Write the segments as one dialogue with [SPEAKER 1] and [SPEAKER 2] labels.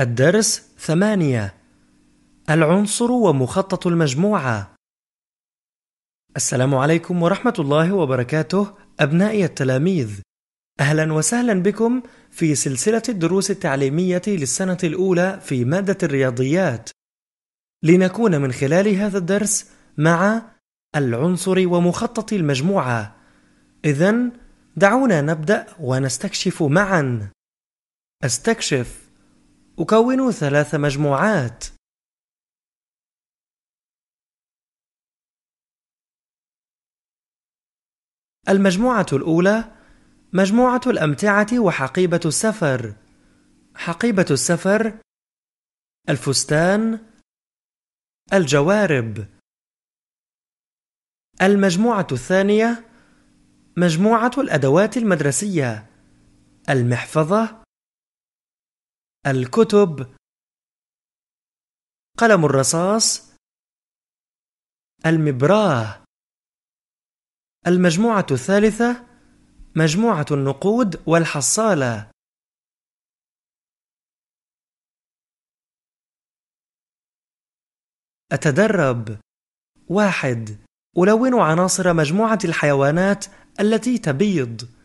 [SPEAKER 1] الدرس ثمانية العنصر ومخطط المجموعة السلام عليكم ورحمة الله وبركاته أبنائي التلاميذ أهلا وسهلا بكم في سلسلة الدروس التعليمية للسنة الأولى في مادة الرياضيات لنكون من خلال هذا الدرس مع العنصر ومخطط المجموعة إذا دعونا نبدأ ونستكشف معا استكشف أكون ثلاث مجموعات المجموعة الأولى مجموعة الأمتعة وحقيبة السفر حقيبة السفر الفستان الجوارب المجموعة الثانية مجموعة الأدوات المدرسية المحفظة الكتب قلم الرصاص المبراه المجموعة الثالثة مجموعة النقود والحصالة أتدرب واحد ألون عناصر مجموعة الحيوانات التي تبيض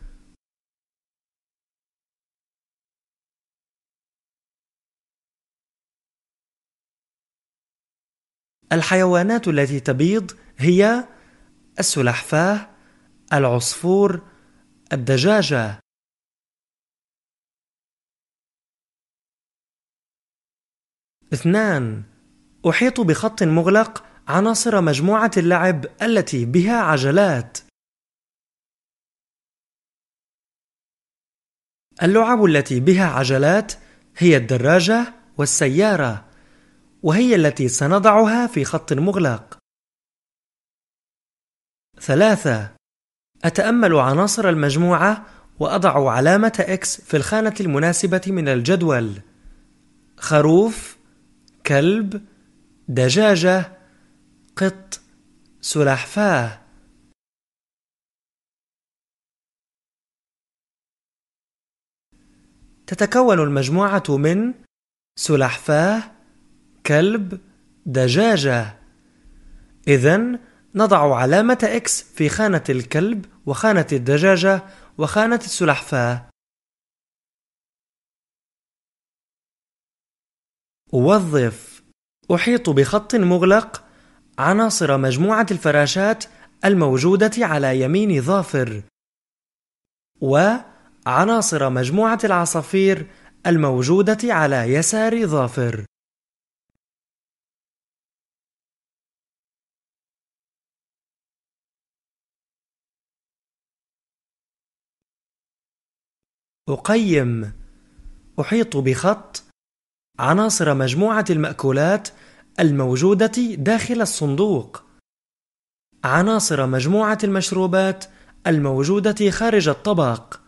[SPEAKER 1] الحيوانات التي تبيض هي السلحفاه العصفور الدجاجه اثنان أحيط بخط مغلق عناصر مجموعة اللعب التي بها عجلات اللعب التي بها عجلات هي الدراجة والسيارة وهي التي سنضعها في خط مغلق. ثلاثة أتأمل عناصر المجموعة وأضع علامة X في الخانة المناسبة من الجدول خروف كلب دجاجة قط سلحفاه تتكون المجموعة من سلحفاه كلب دجاجة إذا نضع علامة إكس في خانة الكلب وخانة الدجاجة وخانة السلحفاة وظف أحيط بخط مغلق عناصر مجموعة الفراشات الموجودة على يمين ظافر وعناصر مجموعة العصافير الموجودة على يسار ظافر أقيم أحيط بخط عناصر مجموعة المأكولات الموجودة داخل الصندوق عناصر مجموعة المشروبات الموجودة خارج الطبق